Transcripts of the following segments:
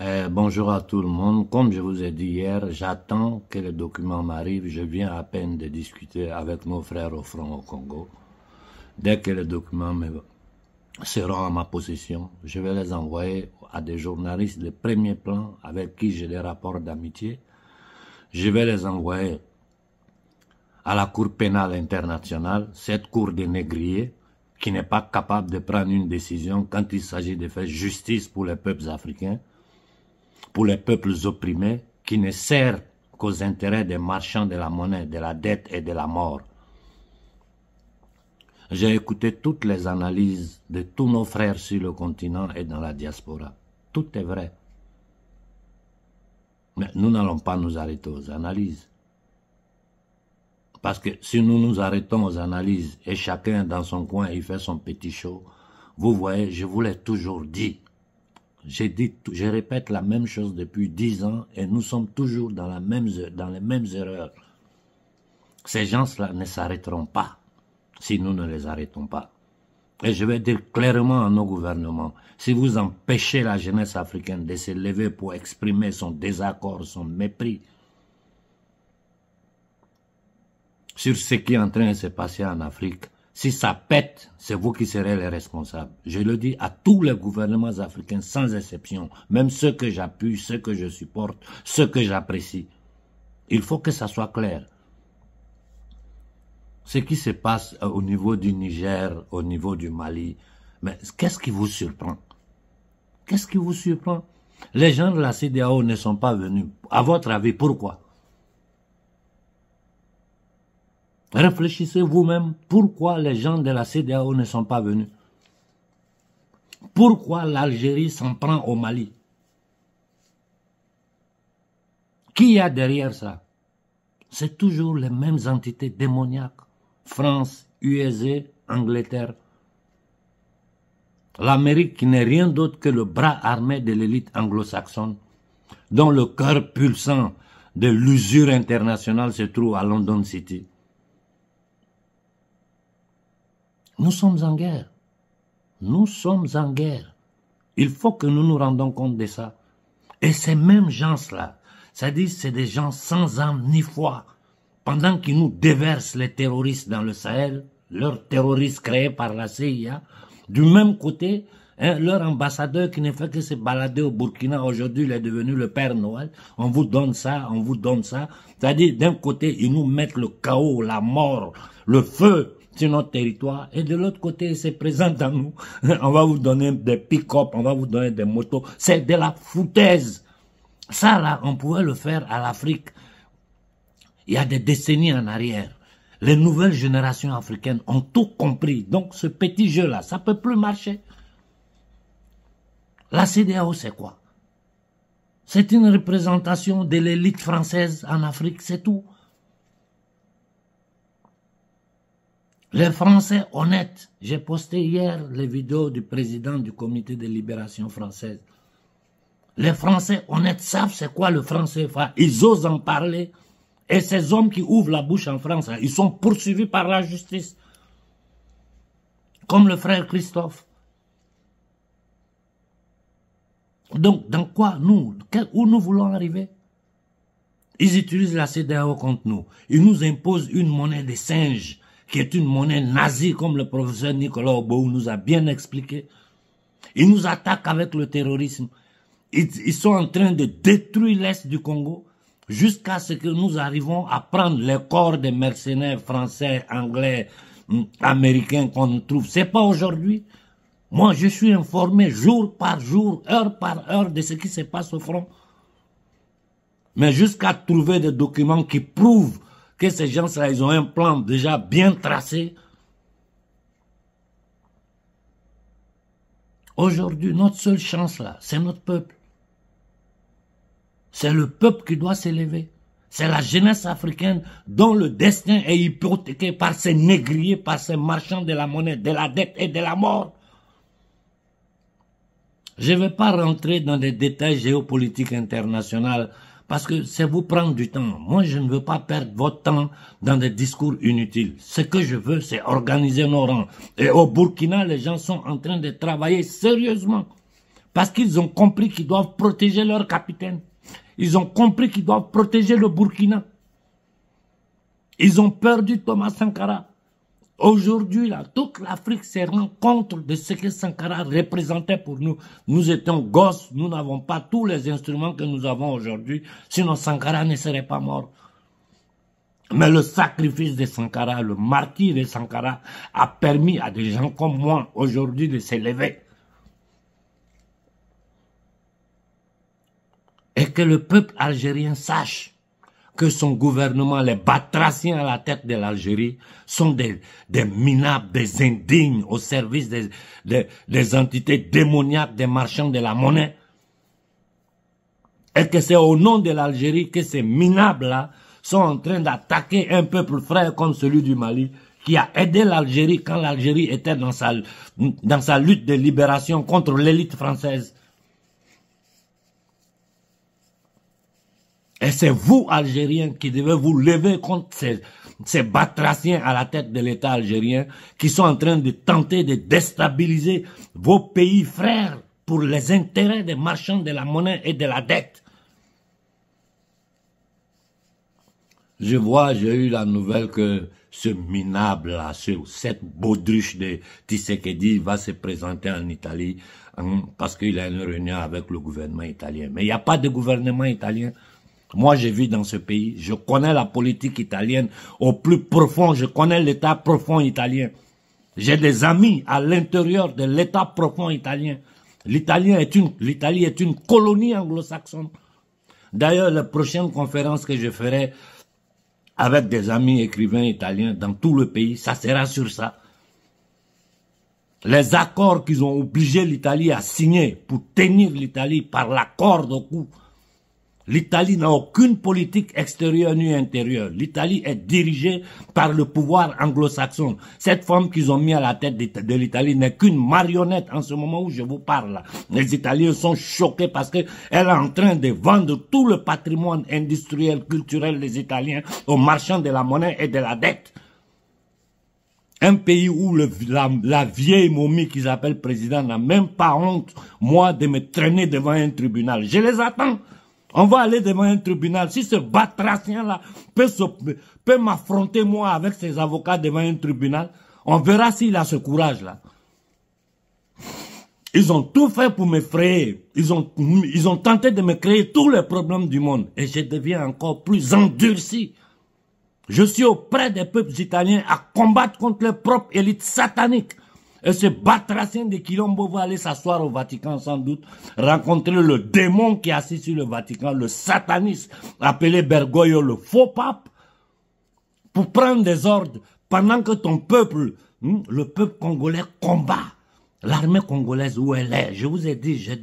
Euh, bonjour à tout le monde. Comme je vous ai dit hier, j'attends que le document m'arrive. Je viens à peine de discuter avec nos frères au front au Congo. Dès que les documents seront à ma possession, je vais les envoyer à des journalistes de premier plan avec qui j'ai des rapports d'amitié. Je vais les envoyer à la Cour pénale internationale, cette Cour des négriers, qui n'est pas capable de prendre une décision quand il s'agit de faire justice pour les peuples africains pour les peuples opprimés qui ne sert qu'aux intérêts des marchands de la monnaie, de la dette et de la mort. J'ai écouté toutes les analyses de tous nos frères sur le continent et dans la diaspora. Tout est vrai. Mais nous n'allons pas nous arrêter aux analyses. Parce que si nous nous arrêtons aux analyses et chacun dans son coin il fait son petit show, vous voyez, je vous l'ai toujours dit, j'ai dit, je répète la même chose depuis dix ans et nous sommes toujours dans, la même, er, dans les mêmes erreurs. Ces gens-là ne s'arrêteront pas si nous ne les arrêtons pas. Et je vais dire clairement à nos gouvernements, si vous empêchez la jeunesse africaine de se lever pour exprimer son désaccord, son mépris sur ce qui est en train de se passer en Afrique, si ça pète, c'est vous qui serez les responsables. Je le dis à tous les gouvernements africains sans exception, même ceux que j'appuie, ceux que je supporte, ceux que j'apprécie. Il faut que ça soit clair. Ce qui se passe euh, au niveau du Niger, au niveau du Mali, mais qu'est-ce qui vous surprend Qu'est-ce qui vous surprend Les gens de la CDAO ne sont pas venus. À votre avis, pourquoi Réfléchissez vous-même pourquoi les gens de la CDAO ne sont pas venus. Pourquoi l'Algérie s'en prend au Mali Qui y a derrière ça C'est toujours les mêmes entités démoniaques. France, USA, Angleterre. L'Amérique qui n'est rien d'autre que le bras armé de l'élite anglo-saxonne, dont le cœur pulsant de l'usure internationale se trouve à London City. Nous sommes en guerre. Nous sommes en guerre. Il faut que nous nous rendons compte de ça. Et ces mêmes gens-là, c'est-à-dire c'est des gens sans âme ni foi, pendant qu'ils nous déversent les terroristes dans le Sahel, leurs terroristes créés par la CIA, du même côté, hein, leur ambassadeur qui ne fait que se balader au Burkina, aujourd'hui il est devenu le Père Noël, on vous donne ça, on vous donne ça, c'est-à-dire d'un côté ils nous mettent le chaos, la mort, le feu, sur notre territoire, et de l'autre côté, c'est présent dans nous. on va vous donner des pick-up, on va vous donner des motos. C'est de la foutaise. Ça, là, on pouvait le faire à l'Afrique. Il y a des décennies en arrière. Les nouvelles générations africaines ont tout compris. Donc, ce petit jeu-là, ça peut plus marcher. La CDAO, c'est quoi C'est une représentation de l'élite française en Afrique, c'est tout. Les Français honnêtes, j'ai posté hier les vidéos du président du comité de libération française. Les Français honnêtes savent c'est quoi le français. Ils osent en parler. Et ces hommes qui ouvrent la bouche en France, hein, ils sont poursuivis par la justice. Comme le frère Christophe. Donc, dans quoi nous, où nous voulons arriver Ils utilisent la CDAO contre nous. Ils nous imposent une monnaie de singes qui est une monnaie nazie, comme le professeur Nicolas Obou nous a bien expliqué. Ils nous attaquent avec le terrorisme. Ils, sont en train de détruire l'Est du Congo jusqu'à ce que nous arrivions à prendre les corps des mercenaires français, anglais, mm, américains qu'on trouve. trouve. C'est pas aujourd'hui. Moi, je suis informé jour par jour, heure par heure de ce qui se passe au front. Mais jusqu'à trouver des documents qui prouvent ces gens-là, ils ont un plan déjà bien tracé. Aujourd'hui, notre seule chance là, c'est notre peuple. C'est le peuple qui doit s'élever. C'est la jeunesse africaine dont le destin est hypothéqué par ces négriers, par ces marchands de la monnaie, de la dette et de la mort. Je ne vais pas rentrer dans les détails géopolitiques internationaux parce que c'est vous prendre du temps. Moi, je ne veux pas perdre votre temps dans des discours inutiles. Ce que je veux, c'est organiser nos rangs. Et au Burkina, les gens sont en train de travailler sérieusement parce qu'ils ont compris qu'ils doivent protéger leur capitaine. Ils ont compris qu'ils doivent protéger le Burkina. Ils ont perdu Thomas Sankara. Aujourd'hui, toute l'Afrique s'est rend compte de ce que Sankara représentait pour nous. Nous étions gosses, nous n'avons pas tous les instruments que nous avons aujourd'hui, sinon Sankara ne serait pas mort. Mais le sacrifice de Sankara, le martyr de Sankara, a permis à des gens comme moi aujourd'hui de s'élever. Et que le peuple algérien sache que son gouvernement, les batraciens à la tête de l'Algérie, sont des, des minables, des indignes au service des, des, entités démoniaques, des marchands de la monnaie. Et que c'est au nom de l'Algérie que ces minables-là sont en train d'attaquer un peuple frère comme celui du Mali, qui a aidé l'Algérie quand l'Algérie était dans sa, dans sa lutte de libération contre l'élite française. Et c'est vous, Algériens, qui devez vous lever contre ces, batraciens à la tête de l'État algérien qui sont en train de tenter de déstabiliser vos pays frères pour les intérêts des marchands de la monnaie et de la dette. Je vois, j'ai eu la nouvelle que ce minable-là, cette baudruche de Tissékedi, va se présenter en Italie hein, parce qu'il a une réunion avec le gouvernement italien. Mais il n'y a pas de gouvernement italien. Moi, j'ai vu dans ce pays, je connais la politique italienne au plus profond, je connais l'état profond italien. J'ai des amis à l'intérieur de l'état profond italien. est une, l'Italie est une colonie anglo-saxonne. D'ailleurs, la prochaine conférence que je ferai avec des amis écrivains italiens dans tout le pays, ça sera sur ça. Les accords qu'ils ont obligé l'Italie à signer pour tenir l'Italie par la corde au L'Italie n'a aucune politique extérieure ni intérieure. L'Italie est dirigée par le pouvoir anglo-saxon. Cette femme qu'ils ont mis à la tête de l'Italie n'est qu'une marionnette en ce moment où je vous parle. Les Italiens sont choqués parce qu'elle est en train de vendre tout le patrimoine industriel, culturel des Italiens aux marchands de la monnaie et de la dette. Un pays où la, vieille momie qu'ils appellent président n'a même pas honte, moi, de me traîner devant un tribunal. Je les attends. On va aller devant un tribunal. Si ce batracien-là peut, m'affronter, moi, avec ses avocats devant un tribunal, on verra s'il a ce courage-là. Ils ont tout fait pour m'effrayer. Ils ont, ils ont tenté de me créer tous les problèmes du monde. Et je deviens encore plus endurci. Je suis auprès des peuples italiens à combattre contre leur propre élite satanique. Et ce batracien de Quilombo va aller s'asseoir au Vatican sans doute, rencontrer le démon qui est assis sur le Vatican, le sataniste appelé Bergoglio, le faux pape, pour prendre des ordres pendant que ton peuple, hmm, le peuple congolais combat. L'armée congolaise, où elle est Je vous ai dit, j'ai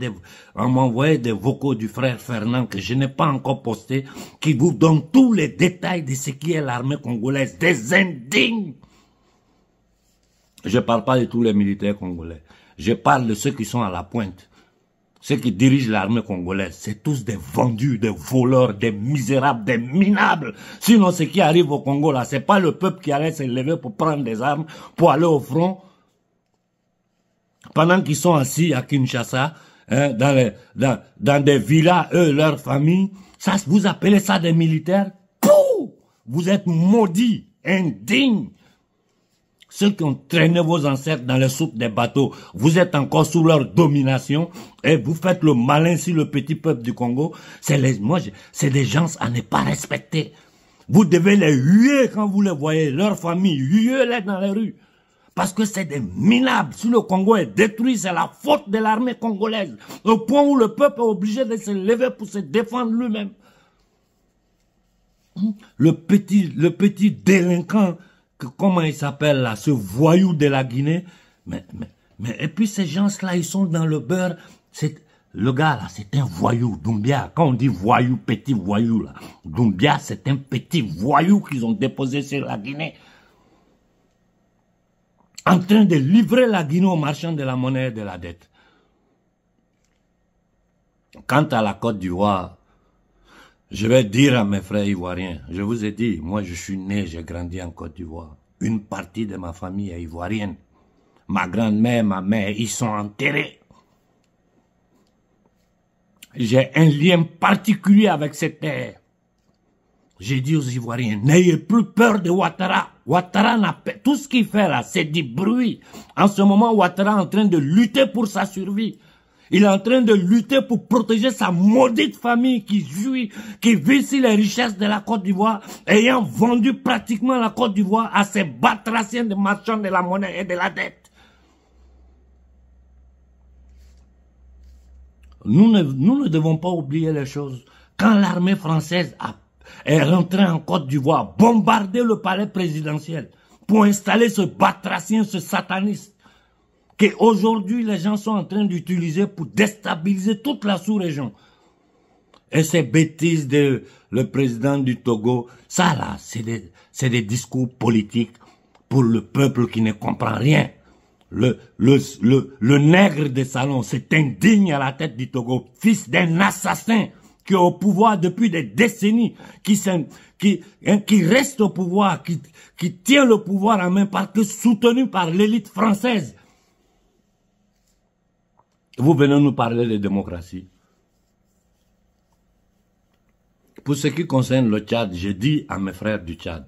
m'a envoyé des vocaux du frère Fernand que je n'ai pas encore posté, qui vous donne tous les détails de ce qui est l'armée congolaise. Des indignes je parle pas de tous les militaires congolais. Je parle de ceux qui sont à la pointe. Ceux qui dirigent l'armée congolaise, c'est tous des vendus, des voleurs, des misérables, des minables. Sinon, ce qui arrive au Congo, là, c'est pas le peuple qui allait se lever pour prendre des armes, pour aller au front. Pendant qu'ils sont assis à Kinshasa, hein, dans, dans, des villas, eux, leurs familles, ça, vous appelez ça des militaires? Vous êtes maudits, indignes, ceux qui ont traîné vos ancêtres dans les soupes des bateaux, vous êtes encore sous leur domination et vous faites le malin sur le petit peuple du Congo. C'est les, moi, c'est des gens à ne pas respecter. Vous devez les huer quand vous les voyez, leur famille, huer les dans les rues. Parce que c'est des minables. Si le Congo est détruit, c'est la faute de l'armée congolaise. Au point où le peuple est obligé de se lever pour se défendre lui-même. Le petit, le petit délinquant comment il s'appelle là, ce voyou de la Guinée. Mais, mais, et puis ces gens-là, ils sont dans le beurre. C'est le gars là, c'est un voyou, Dumbia, Quand on dit voyou, petit voyou là, Doumbia, c'est un petit voyou qu'ils ont déposé sur la Guinée. En train de livrer la Guinée aux marchands de la monnaie et de la dette. Quant à la Côte d'Ivoire, je vais dire à mes frères ivoiriens, je vous ai dit, moi je suis né, j'ai grandi en Côte d'Ivoire. Une partie de ma famille est ivoirienne. Ma grand-mère, ma mère, ils sont enterrés. J'ai un lien particulier avec cette terre. J'ai dit aux Ivoiriens, n'ayez plus peur de Ouattara. Ouattara n'a tout ce qu'il fait là, c'est du bruit. En ce moment, Ouattara est en train de lutter pour sa survie. Il est en train de lutter pour protéger sa maudite famille qui jouit, qui vit sur les richesses de la Côte d'Ivoire, ayant vendu pratiquement la Côte d'Ivoire à ses batraciens de marchands de la monnaie et de la dette. Nous ne, nous ne devons pas oublier les choses. Quand l'armée française est rentrée en Côte d'Ivoire, bombarder le palais présidentiel pour installer ce batracien, ce sataniste, qu'aujourd'hui les gens sont en train d'utiliser pour déstabiliser toute la sous-région. Et ces bêtises de le président du Togo, ça là, c'est des, c'est des discours politiques pour le peuple qui ne comprend rien. Le, le, le, nègre des salons, c'est indigne à la tête du Togo, fils d'un assassin qui est au pouvoir depuis des décennies, qui, qui, hein, qui reste au pouvoir, qui, qui tient le pouvoir en main parce que soutenu par l'élite française vous venez nous parler de démocratie. Pour ce qui concerne le Tchad, j'ai dit à mes frères du Tchad,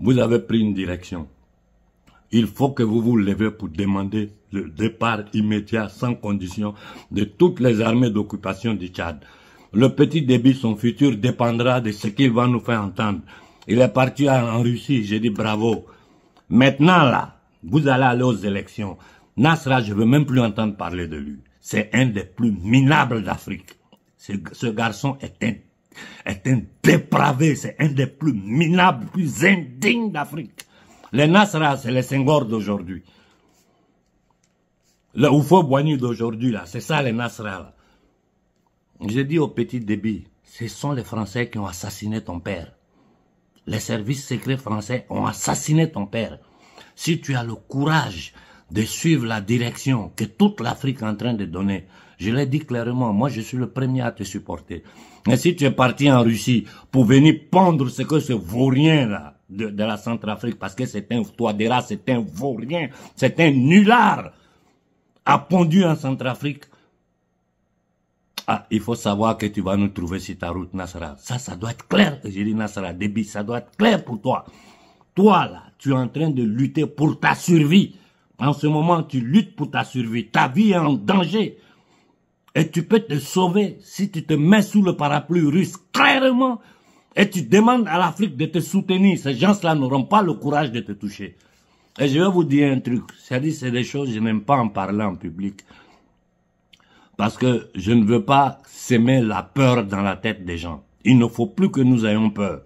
vous avez pris une direction. Il faut que vous vous levez pour demander le départ immédiat, sans condition, de toutes les armées d'occupation du Tchad. Le petit débit, son futur, dépendra de ce qu'il va nous faire entendre. Il est parti en Russie, j'ai dit bravo. Maintenant là, vous allez aller aux élections. Nasra, je ne veux même plus entendre parler de lui c'est un des plus minables d'Afrique. Ce, garçon est un, est un dépravé, c'est un des plus minables, plus indignes d'Afrique. Les Nasra, c'est les Senghor d'aujourd'hui. Le Oufo Boigny d'aujourd'hui, là, c'est ça les Nasra. J'ai dit au petit débit, ce sont les Français qui ont assassiné ton père. Les services secrets français ont assassiné ton père. Si tu as le courage de suivre la direction que toute l'Afrique est en train de donner. Je l'ai dit clairement, moi je suis le premier à te supporter. Mais si tu es parti en Russie pour venir pendre ce que ce vaurien là de, de la Centrafrique, parce que c'est un Toadera, c'est un vaurien, c'est un nulard, a pondu en Centrafrique, ah, il faut savoir que tu vas nous trouver si ta route, Nasra. Ça, ça doit être clair, j'ai dit Nasra, débit, ça doit être clair pour toi. Toi là, tu es en train de lutter pour ta survie. En ce moment, tu luttes pour ta survie. Ta vie est en danger. Et tu peux te sauver si tu te mets sous le parapluie russe clairement et tu demandes à l'Afrique de te soutenir. Ces gens-là n'auront pas le courage de te toucher. Et je vais vous dire un truc. cest à c'est des choses que je n'aime pas en parler en public. Parce que je ne veux pas s'aimer la peur dans la tête des gens. Il ne faut plus que nous ayons peur.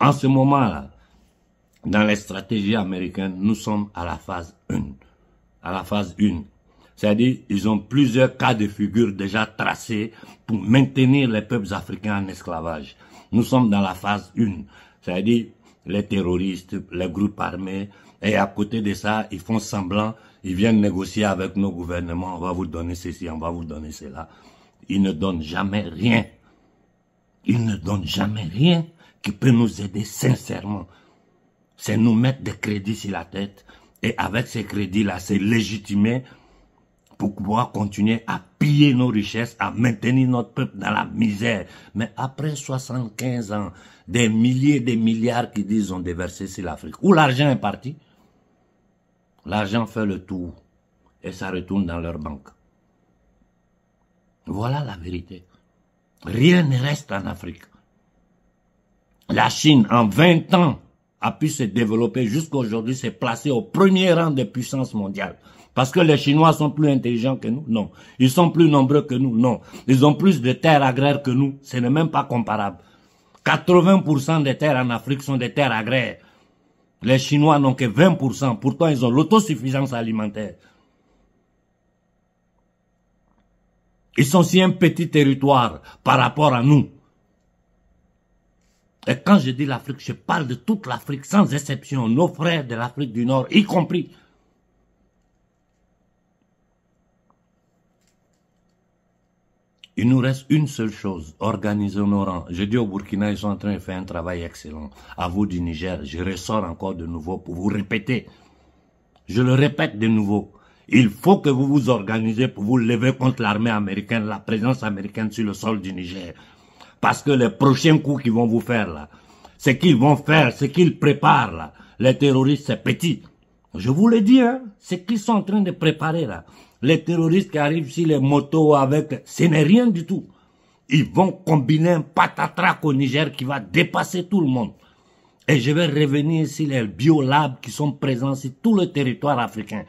En ce moment-là, dans les stratégies américaines, nous sommes à la phase 1. À la phase 1. C'est-à-dire, ils ont plusieurs cas de figure déjà tracés pour maintenir les peuples africains en esclavage. Nous sommes dans la phase 1. C'est-à-dire, les terroristes, les groupes armés, et à côté de ça, ils font semblant, ils viennent négocier avec nos gouvernements, on va vous donner ceci, on va vous donner cela. Ils ne donnent jamais rien. Ils ne donnent jamais rien qui peut nous aider sincèrement c'est nous mettre des crédits sur la tête et avec ces crédits-là, c'est légitimer pour pouvoir continuer à piller nos richesses, à maintenir notre peuple dans la misère. Mais après 75 ans, des milliers des milliards qui disent ont déversé sur l'Afrique, où l'argent est parti, l'argent fait le tour et ça retourne dans leur banque. Voilà la vérité. Rien ne reste en Afrique. La Chine, en 20 ans, a pu se développer jusqu'à aujourd'hui, s'est placé au premier rang des puissances mondiales. Parce que les Chinois sont plus intelligents que nous Non. Ils sont plus nombreux que nous Non. Ils ont plus de terres agraires que nous. Ce n'est même pas comparable. 80% des terres en Afrique sont des terres agraires. Les Chinois n'ont que 20%. Pourtant, ils ont l'autosuffisance alimentaire. Ils sont si un petit territoire par rapport à nous. Et quand je dis l'Afrique, je parle de toute l'Afrique, sans exception, nos frères de l'Afrique du Nord, y compris. Il nous reste une seule chose, organiser nos rangs. Je dis au Burkina, ils sont en train de faire un travail excellent. À vous du Niger, je ressors encore de nouveau pour vous répéter. Je le répète de nouveau. Il faut que vous vous organisez pour vous lever contre l'armée américaine, la présence américaine sur le sol du Niger. Parce que les prochains coups qu'ils vont vous faire là, ce qu'ils vont faire, ce qu'ils préparent là, les terroristes, c'est petit. Je vous le dis, hein, ce qu'ils sont en train de préparer là, les terroristes qui arrivent sur les motos avec, ce n'est rien du tout. Ils vont combiner un patatrac au Niger qui va dépasser tout le monde. Et je vais revenir sur les biolabs qui sont présents sur tout le territoire africain.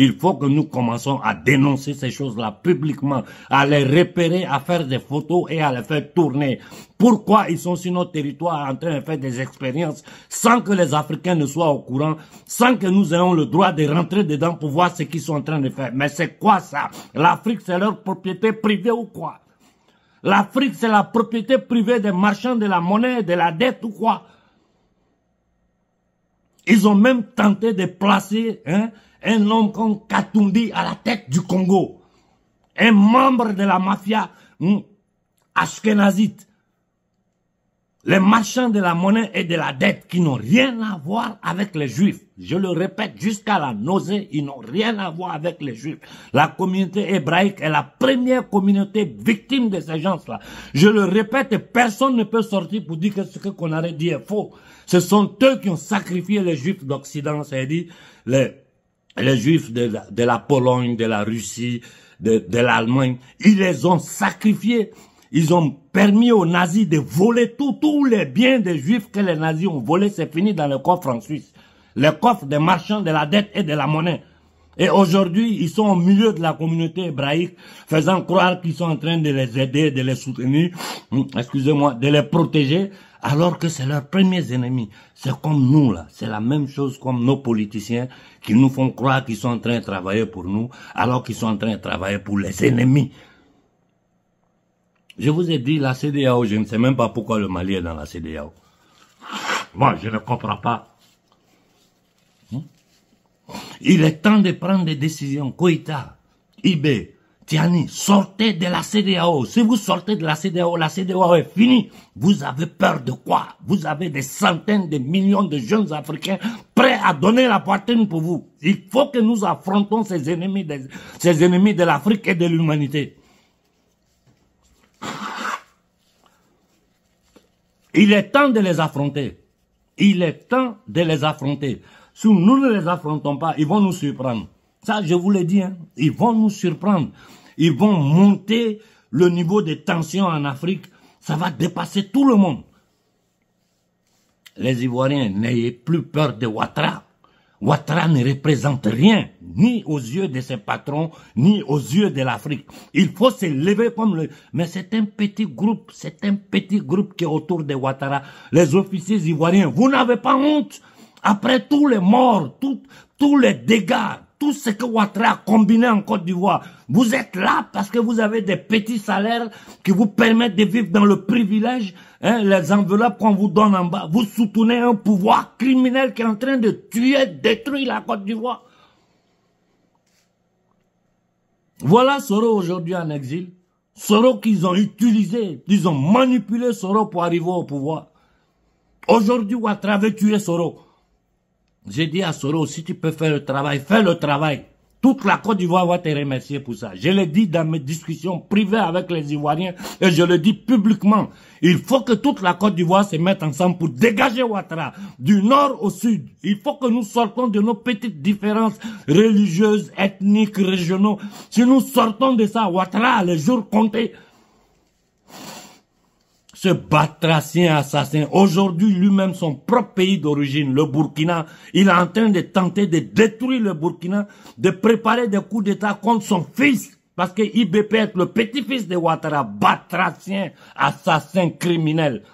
Il faut que nous commençons à dénoncer ces choses-là publiquement, à les repérer, à faire des photos et à les faire tourner. Pourquoi ils sont sur notre territoire en train de faire des expériences sans que les Africains ne soient au courant, sans que nous ayons le droit de rentrer dedans pour voir ce qu'ils sont en train de faire Mais c'est quoi ça L'Afrique, c'est leur propriété privée ou quoi L'Afrique, c'est la propriété privée des marchands de la monnaie, de la dette ou quoi Ils ont même tenté de placer hein, un homme comme Katumbi à la tête du Congo, un membre de la mafia hmm, ashkenazite. les marchands de la monnaie et de la dette qui n'ont rien à voir avec les juifs. Je le répète jusqu'à la nausée, ils n'ont rien à voir avec les juifs. La communauté hébraïque est la première communauté victime de ces gens-là. Je le répète, personne ne peut sortir pour dire que ce qu'on aurait dit est faux. Ce sont eux qui ont sacrifié les juifs d'Occident, c'est-à-dire les les juifs de la, Pologne, de la Russie, de, l'Allemagne, ils les ont sacrifiés. Ils ont permis aux nazis de voler tous les biens des juifs que les nazis ont volés. C'est fini dans le coffre en Suisse. Le coffre des marchands de la dette et de la monnaie. Et aujourd'hui, ils sont au milieu de la communauté hébraïque, faisant croire qu'ils sont en train de les aider, de les soutenir, excusez-moi, de les protéger, alors que c'est leurs premiers ennemis. C'est comme nous, là. C'est la même chose comme nos politiciens qui nous font croire qu'ils sont en train de travailler pour nous, alors qu'ils sont en train de travailler pour les ennemis. Je vous ai dit, la CDAO, je ne sais même pas pourquoi le Mali est dans la CDAO. Moi, je ne comprends pas. Hmm? Il est temps de prendre des décisions. Koïta, IB, Tiani, sortez de la CDAO. Si vous sortez de la CDAO, la CDAO est finie. Vous avez peur de quoi Vous avez des centaines de millions de jeunes Africains prêts à donner la poitrine pour vous. Il faut que nous affrontons ces ennemis de, ennemis de l'Afrique et de l'humanité. Il est temps de les affronter. Il est temps de les affronter. Si nous ne les affrontons pas, ils vont nous surprendre. Ça, je vous le dis, hein. ils vont nous surprendre. Ils vont monter le niveau des tensions en Afrique. Ça va dépasser tout le monde. Les Ivoiriens, n'ayez plus peur de Ouattara. Ouattara ne représente rien, ni aux yeux de ses patrons, ni aux yeux de l'Afrique. Il faut se lever comme le... Mais c'est un petit groupe, c'est un petit groupe qui est autour de Ouattara. Les officiers ivoiriens, vous n'avez pas honte Après tous les morts, tous les dégâts, tout ce que Ouattara a combiné en Côte d'Ivoire. Vous êtes là parce que vous avez des petits salaires qui vous permettent de vivre dans le privilège, hein, les enveloppes qu'on vous donne en bas. Vous soutenez un pouvoir criminel qui est en train de tuer, détruire la Côte d'Ivoire. Voilà Soro aujourd'hui en exil. Soro qu'ils ont utilisé, ils ont manipulé Soro pour arriver au pouvoir. Aujourd'hui, Ouattara veut tuer Soro. J'ai dit à Soro, si tu peux faire le travail, fais le travail. Toute la Côte d'Ivoire va te remercier pour ça. Je l'ai dit dans mes discussions privées avec les Ivoiriens et je le dis publiquement. Il faut que toute la Côte d'Ivoire se mette ensemble pour dégager Ouattara du nord au sud. Il faut que nous sortons de nos petites différences religieuses, ethniques, régionaux. Si nous sortons de ça, Ouattara les jours comptés ce batracien assassin, aujourd'hui lui-même son propre pays d'origine, le Burkina, il est en train de tenter de détruire le Burkina, de préparer des coups d'État contre son fils, parce que IBP est le petit-fils de Ouattara, batracien, assassin, criminel.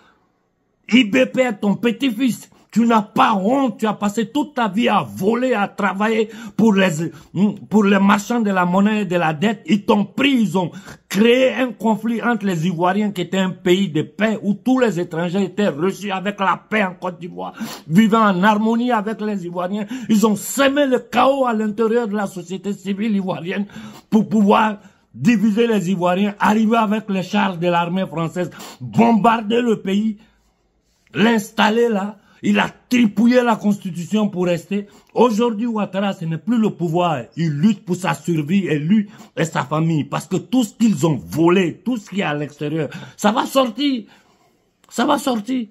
IBP est ton petit-fils. Tu n'as pas honte, tu as passé toute ta vie à voler, à travailler pour les, hmm, pour les marchands de la monnaie et de la dette. Ils t'ont pris, ils ont créé un conflit entre les Ivoiriens qui était un pays de paix où tous les étrangers étaient reçus avec la paix en Côte d'Ivoire, vivant en harmonie avec les Ivoiriens. Ils ont semé le chaos à l'intérieur de la société civile ivoirienne pour pouvoir diviser les Ivoiriens, arriver avec les charges de l'armée française, bombarder le pays, l'installer là, il a tripouillé la constitution pour rester. Aujourd'hui, Ouattara, ce n'est plus le pouvoir. Il lutte pour sa survie et lui et sa famille. Parce que tout ce qu'ils ont volé, tout ce qui est à l'extérieur, ça va sortir. Ça va sortir.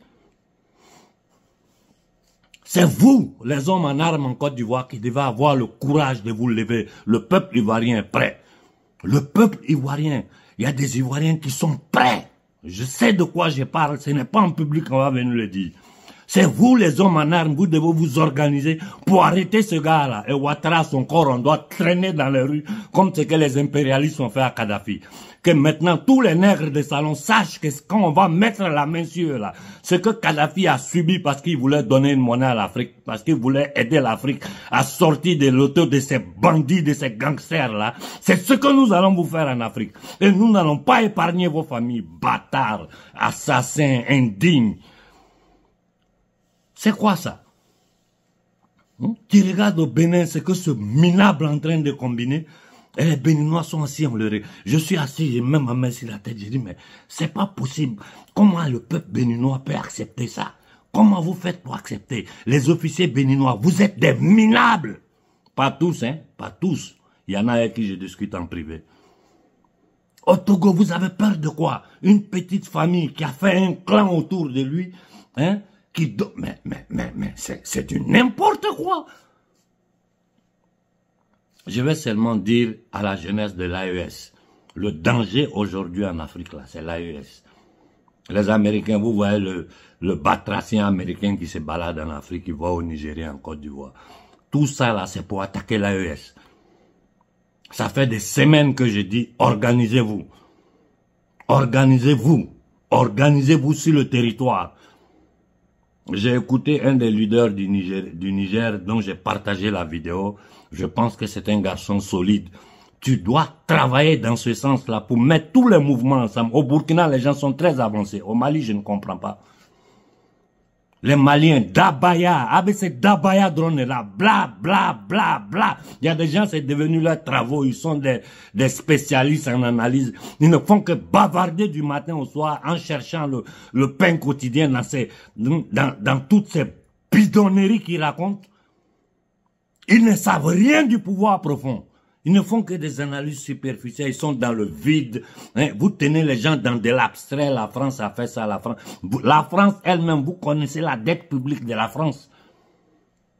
C'est vous, les hommes en armes en Côte d'Ivoire, qui devez avoir le courage de vous lever. Le peuple ivoirien est prêt. Le peuple ivoirien, il y a des Ivoiriens qui sont prêts. Je sais de quoi je parle, ce n'est pas en public qu'on va venir le dire. C'est vous les hommes en armes, vous devez vous organiser pour arrêter ce gars-là. Et Ouattara, son corps, on doit traîner dans les rues comme ce que les impérialistes ont fait à Kadhafi. Que maintenant tous les nègres des salons sachent que quand on va mettre la main sur eux là, ce que Kadhafi a subi parce qu'il voulait donner une monnaie à l'Afrique, parce qu'il voulait aider l'Afrique à sortir de l'auto de ces bandits, de ces gangsters là, c'est ce que nous allons vous faire en Afrique. Et nous n'allons pas épargner vos familles, bâtards, assassins, indignes. C'est quoi ça hein? Tu regardes au Bénin c'est que ce minable en train de combiner. Et les Béninois sont assis, en leur. Je suis assis, j'ai même ma main sur la tête. Je dis mais c'est pas possible. Comment le peuple béninois peut accepter ça Comment vous faites pour accepter Les officiers béninois, vous êtes des minables. Pas tous, hein Pas tous. Il y en a avec qui je discute en privé. Au Togo, vous avez peur de quoi Une petite famille qui a fait un clan autour de lui, hein mais, c'est du n'importe quoi. Je vais seulement dire à la jeunesse de l'AES, le danger aujourd'hui en Afrique, là, c'est l'AES. Les Américains, vous voyez le, le batracien américain qui se balade en Afrique, qui va au Nigeria, en Côte d'Ivoire. Tout ça, là, c'est pour attaquer l'AES. Ça fait des semaines que je dis, organisez-vous. Organisez-vous. Organisez-vous sur le territoire. J'ai écouté un des leaders du Niger, dont j'ai partagé la vidéo. Je pense que c'est un garçon solide. Tu dois travailler dans ce sens-là pour mettre tous les mouvements ensemble. Au Burkina, les gens sont très avancés. Au Mali, je ne comprends pas les Maliens, Dabaya, avec ah, ces Dabaya drone là, bla, bla, bla, bla. Il y a des gens, c'est devenu leur travaux, ils sont des, des spécialistes en analyse. Ils ne font que bavarder du matin au soir en cherchant le, le pain quotidien dans ces, dans, dans toutes ces bidonneries qu'ils racontent. Ils ne savent rien du pouvoir profond. Ils ne font que des analyses superficielles, ils sont dans le vide. Hein. Vous tenez les gens dans de l'abstrait, la France a fait ça, la France. La France elle-même, vous connaissez la dette publique de la France.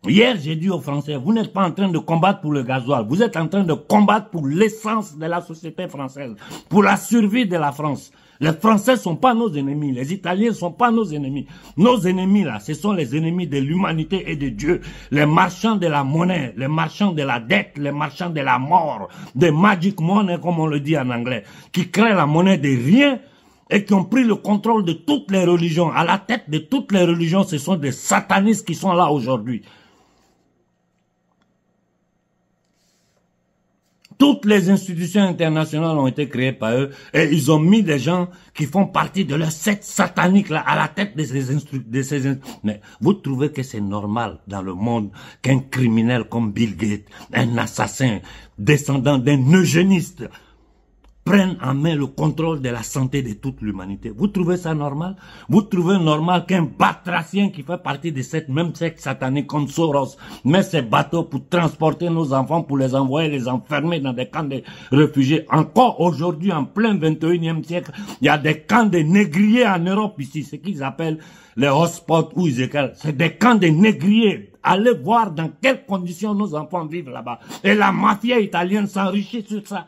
Hier, j'ai dit aux Français, vous n'êtes pas en train de combattre pour le gasoil, vous êtes en train de combattre pour l'essence de la société française, pour la survie de la France. Les Français sont pas nos ennemis. Les Italiens sont pas nos ennemis. Nos ennemis, là, ce sont les ennemis de l'humanité et de Dieu. Les marchands de la monnaie, les marchands de la dette, les marchands de la mort, des magic money, comme on le dit en anglais, qui créent la monnaie de rien et qui ont pris le contrôle de toutes les religions. À la tête de toutes les religions, ce sont des satanistes qui sont là aujourd'hui. Toutes les institutions internationales ont été créées par eux et ils ont mis des gens qui font partie de leur secte satanique là, à la tête de ces institutions. Mais vous trouvez que c'est normal dans le monde qu'un criminel comme Bill Gates, un assassin, descendant d'un eugéniste, prennent en main le contrôle de la santé de toute l'humanité. Vous trouvez ça normal Vous trouvez normal qu'un batracien qui fait partie de cette même secte satanique comme Soros met ses bateaux pour transporter nos enfants, pour les envoyer, les enfermer dans des camps de réfugiés. Encore aujourd'hui, en plein 21e siècle, il y a des camps de négriers en Europe ici, ce qu'ils appellent les hotspots ou ils C'est des camps de négriers allez voir dans quelles conditions nos enfants vivent là-bas. Et la mafia italienne s'enrichit sur ça.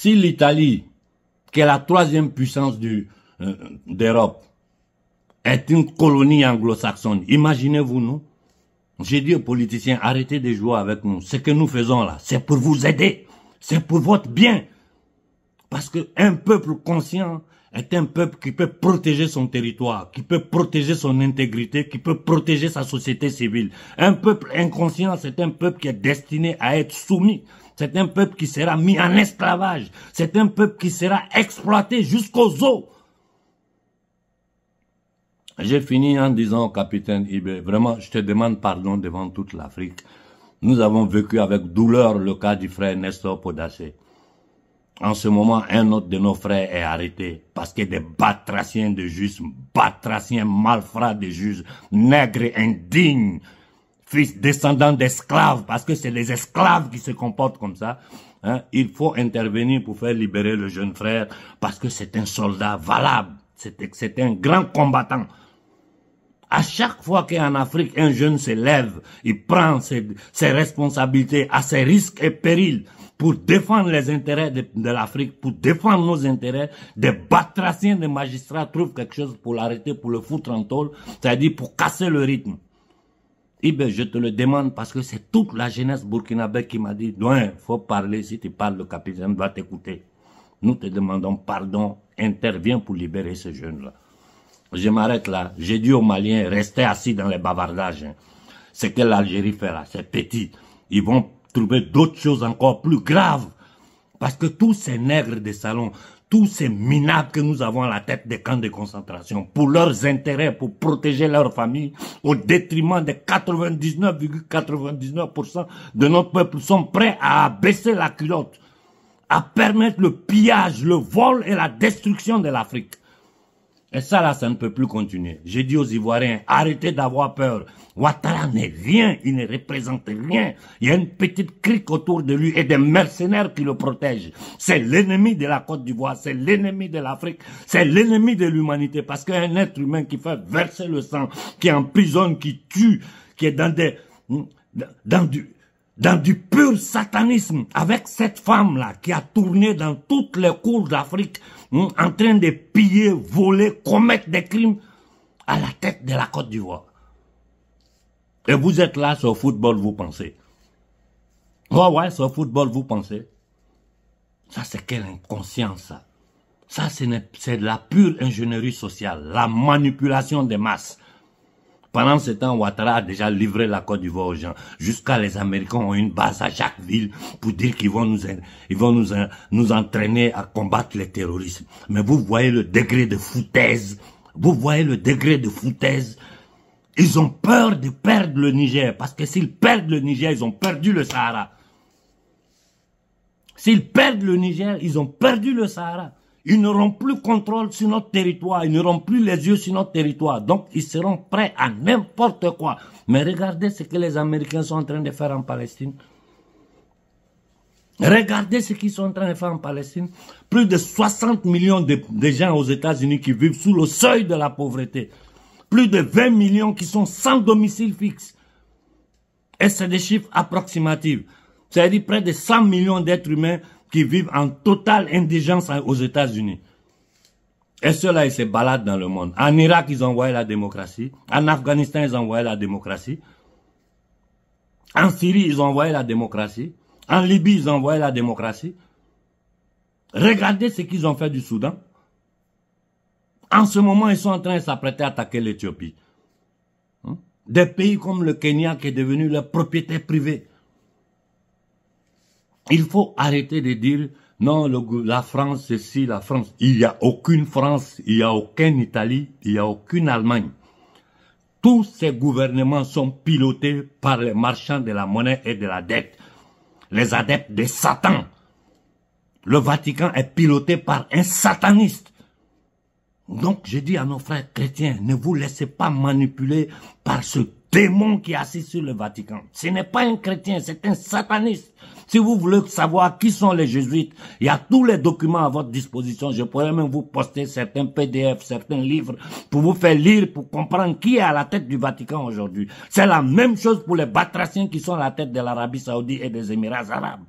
Si l'Italie, qui est la troisième puissance euh, d'Europe, est une colonie anglo-saxonne, imaginez-vous, nous. J'ai dit aux politiciens, arrêtez de jouer avec nous. Ce que nous faisons là, c'est pour vous aider. C'est pour votre bien. Parce qu'un peuple conscient est un peuple qui peut protéger son territoire, qui peut protéger son intégrité, qui peut protéger sa société civile. Un peuple inconscient, c'est un peuple qui est destiné à être soumis c'est un peuple qui sera mis en esclavage. C'est un peuple qui sera exploité jusqu'aux eaux. J'ai fini en disant au capitaine Ibé, vraiment, je te demande pardon devant toute l'Afrique. Nous avons vécu avec douleur le cas du frère Nestor Podassé. En ce moment, un autre de nos frères est arrêté parce que des batraciens de juges, batraciens malfrats de juges, nègres indignes, fils descendant d'esclaves, parce que c'est les esclaves qui se comportent comme ça, hein. il faut intervenir pour faire libérer le jeune frère, parce que c'est un soldat valable, c'est un grand combattant. À chaque fois qu'en Afrique, un jeune se lève, il prend ses, responsabilités à ses risques et périls pour défendre les intérêts de, l'Afrique, pour défendre nos intérêts, des batraciens, des magistrats trouvent quelque chose pour l'arrêter, pour le foutre en tôle, c'est-à-dire pour casser le rythme. Eh ben, je te le demande parce que c'est toute la jeunesse burkinabé qui m'a dit, il faut parler, si tu parles, le capitaine va t'écouter. Nous te demandons pardon, interviens pour libérer ce jeune-là. Je m'arrête là. J'ai dit aux Maliens, restez assis dans les bavardages. Hein. Ce que l'Algérie fera, c'est petit. Ils vont trouver d'autres choses encore plus graves. Parce que tous ces nègres des salons, tous ces minables que nous avons à la tête des camps de concentration pour leurs intérêts, pour protéger leurs familles, au détriment des 99,99% de notre peuple, sont prêts à baisser la culotte, à permettre le pillage, le vol et la destruction de l'Afrique. Et ça, là, ça ne peut plus continuer. J'ai dit aux Ivoiriens, arrêtez d'avoir peur. Ouattara n'est rien, il ne représente rien. Il y a une petite crique autour de lui et des mercenaires qui le protègent. C'est l'ennemi de la Côte d'Ivoire, c'est l'ennemi de l'Afrique, c'est l'ennemi de l'humanité. Parce qu'un être humain qui fait verser le sang, qui emprisonne, qui tue, qui est dans des... Hmm, dans du, dans du pur satanisme avec cette femme-là qui a tourné dans toutes les cours d'Afrique hein, en train de piller, voler, commettre des crimes à la tête de la Côte d'Ivoire. Et vous êtes là sur football, vous pensez. Ouais, ouais, sur football, vous pensez. Ça, c'est quelle inconscience, ça. Ça, c'est de la pure ingénierie sociale, la manipulation des masses. Pendant ce temps, Ouattara a déjà livré la Côte d'Ivoire aux gens. Jusqu'à les Américains ont une base à chaque ville pour dire qu'ils vont nous, ils vont nous, nous entraîner à combattre les terroristes. Mais vous voyez le degré de foutaise. Vous voyez le degré de foutaise. Ils ont peur de perdre le Niger. Parce que s'ils perdent le Niger, ils ont perdu le Sahara. S'ils perdent le Niger, ils ont perdu le Sahara. Ils n'auront plus contrôle sur notre territoire, ils n'auront plus les yeux sur notre territoire. Donc, ils seront prêts à n'importe quoi. Mais regardez ce que les Américains sont en train de faire en Palestine. Regardez ce qu'ils sont en train de faire en Palestine. Plus de 60 millions de, gens aux États-Unis qui vivent sous le seuil de la pauvreté. Plus de 20 millions qui sont sans domicile fixe. Et c'est des chiffres approximatifs. C'est-à-dire près de 100 millions d'êtres humains qui vivent en totale indigence aux États-Unis. Et ceux-là, ils se baladent dans le monde. En Irak, ils ont envoyé la démocratie. En Afghanistan, ils ont envoyé la démocratie. En Syrie, ils ont envoyé la démocratie. En Libye, ils ont envoyé la démocratie. Regardez ce qu'ils ont fait du Soudan. En ce moment, ils sont en train de s'apprêter à attaquer l'Éthiopie. Hein? Des pays comme le Kenya qui est devenu leur propriété privée. Il faut arrêter de dire non, la France, si la France. Il n'y a aucune France, il n'y a aucune Italie, il n'y a aucune Allemagne. Tous ces gouvernements sont pilotés par les marchands de la monnaie et de la dette, les adeptes de Satan. Le Vatican est piloté par un sataniste. Donc je dis à nos frères chrétiens, ne vous laissez pas manipuler par ce démon qui est assis sur le Vatican. Ce n'est pas un chrétien, c'est un sataniste. Si vous voulez savoir qui sont les jésuites, il y a tous les documents à votre disposition. Je pourrais même vous poster certains PDF, certains livres pour vous faire lire, pour comprendre qui est à la tête du Vatican aujourd'hui. C'est la même chose pour les batraciens qui sont à la tête de l'Arabie Saoudite et des Émirats Arabes.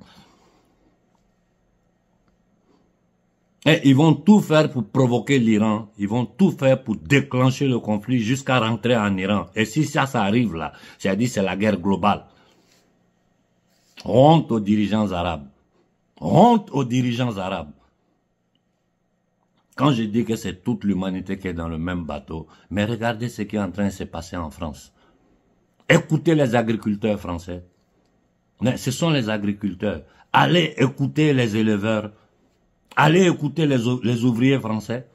Et ils vont tout faire pour provoquer l'Iran. Ils vont tout faire pour déclencher le conflit jusqu'à rentrer en Iran. Et si ça, ça arrive là, c'est-à-dire c'est la guerre globale. Honte aux dirigeants arabes. Honte aux dirigeants arabes. Quand je dis que c'est toute l'humanité qui est dans le même bateau, mais regardez ce qui est en train de se passer en France. Écoutez les agriculteurs français. ce sont les agriculteurs. Allez écouter les éleveurs. Allez écouter les ouvriers français.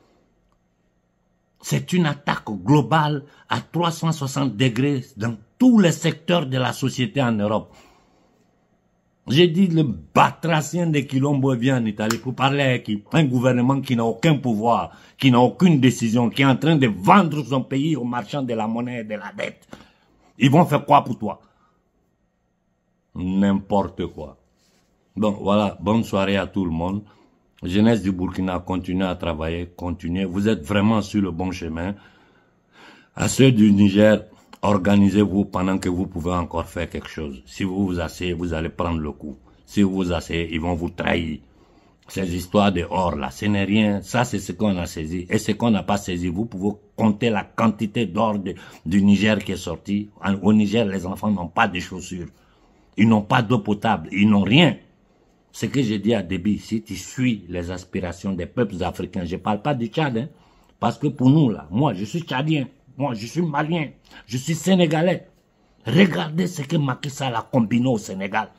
C'est une attaque globale à 360 degrés dans tous les secteurs de la société en Europe. J'ai dit le batracien de Quilombo vient en Italie pour parler avec un gouvernement qui n'a aucun pouvoir, qui n'a aucune décision, qui est en train de vendre son pays aux marchands de la monnaie et de la dette. Ils vont faire quoi pour toi N'importe quoi. Bon, voilà, bonne soirée à tout le monde. Jeunesse du Burkina, continuez à travailler, continuez. Vous êtes vraiment sur le bon chemin. À ceux du Niger, Organisez-vous pendant que vous pouvez encore faire quelque chose. Si vous vous asseyez, vous allez prendre le coup. Si vous vous asseyez, ils vont vous trahir. Ces histoires de or là, ce n'est rien. Ça, c'est ce qu'on a saisi. Et ce qu'on n'a pas saisi, vous pouvez compter la quantité d'or du Niger qui est sorti. au Niger, les enfants n'ont pas de chaussures. Ils n'ont pas d'eau potable. Ils n'ont rien. Ce que j'ai dit à débit si tu suis les aspirations des peuples africains, je ne parle pas du Tchad, hein. parce que pour nous, là, moi, je suis tchadien. Moi, je suis malien. Je suis sénégalais. Regardez ce que Macky a combiné au Sénégal.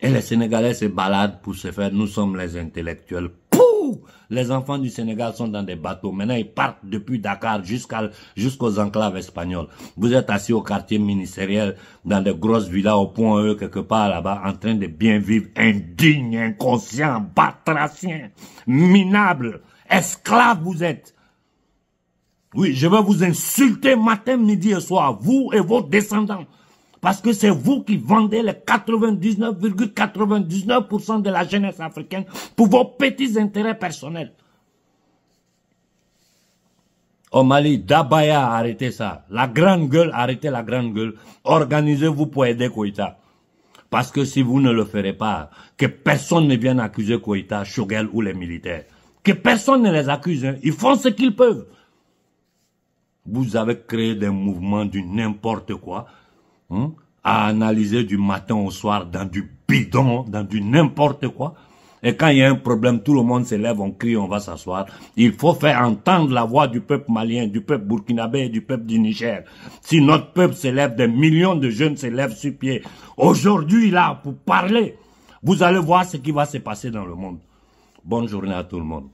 Et les Sénégalais se baladent pour se faire. Nous sommes les intellectuels. Pouh les enfants du Sénégal sont dans des bateaux. Maintenant, ils partent depuis Dakar jusqu'aux enclaves espagnoles. Vous êtes assis au quartier ministériel, dans des grosses villas au point E, quelque part là-bas, en train de bien vivre, indigne, inconscient, batracien, minable, esclave vous êtes. Oui, je vais vous insulter matin, midi et soir, vous et vos descendants. Parce que c'est vous qui vendez les 99,99% de la jeunesse africaine pour vos petits intérêts personnels. Au Mali, Dabaya, arrêtez ça. La grande gueule, arrêtez la grande gueule. Organisez-vous pour aider Koïta. Parce que si vous ne le ferez pas, que personne ne vienne accuser Koïta, Shogel ou les militaires. Que personne ne les accuse. Hein. Ils font ce qu'ils peuvent vous avez créé des mouvements du n'importe quoi, hein, à analyser du matin au soir dans du bidon, dans du n'importe quoi. Et quand il y a un problème, tout le monde se lève, on crie, on va s'asseoir. Il faut faire entendre la voix du peuple malien, du peuple burkinabé et du peuple du Niger. Si notre peuple s'élève, des millions de jeunes s'élèvent sur pied. Aujourd'hui, là, pour parler, vous allez voir ce qui va se passer dans le monde. Bonne journée à tout le monde.